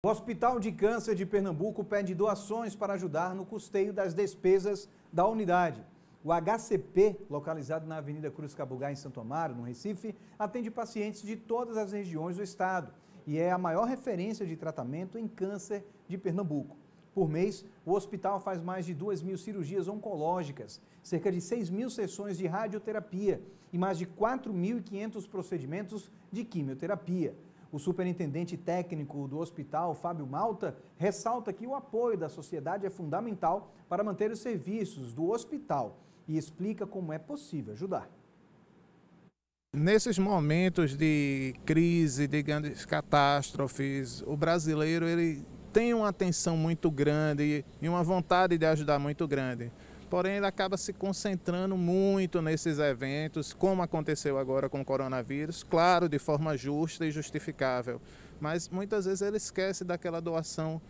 O Hospital de Câncer de Pernambuco pede doações para ajudar no custeio das despesas da unidade. O HCP, localizado na Avenida Cruz Cabugá, em Santo Amaro, no Recife, atende pacientes de todas as regiões do estado e é a maior referência de tratamento em câncer de Pernambuco. Por mês, o hospital faz mais de 2 mil cirurgias oncológicas, cerca de 6 mil sessões de radioterapia e mais de 4.500 procedimentos de quimioterapia. O superintendente técnico do hospital, Fábio Malta, ressalta que o apoio da sociedade é fundamental para manter os serviços do hospital e explica como é possível ajudar. Nesses momentos de crise, de grandes catástrofes, o brasileiro ele tem uma atenção muito grande e uma vontade de ajudar muito grande. Porém, ele acaba se concentrando muito nesses eventos, como aconteceu agora com o coronavírus, claro, de forma justa e justificável, mas muitas vezes ele esquece daquela doação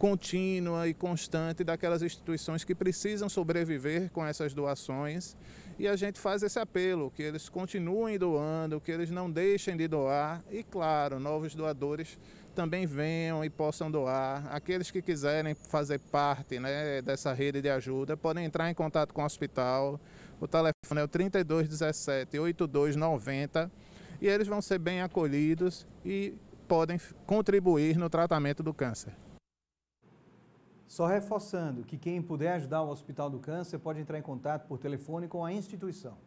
contínua e constante daquelas instituições que precisam sobreviver com essas doações. E a gente faz esse apelo que eles continuem doando, que eles não deixem de doar e, claro, novos doadores também venham e possam doar. Aqueles que quiserem fazer parte né, dessa rede de ajuda podem entrar em contato com o hospital. O telefone é o 3217 8290 e eles vão ser bem acolhidos e podem contribuir no tratamento do câncer. Só reforçando que quem puder ajudar o Hospital do Câncer pode entrar em contato por telefone com a instituição.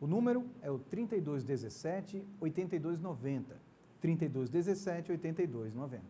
O número é o 3217 8290. 3217 8290.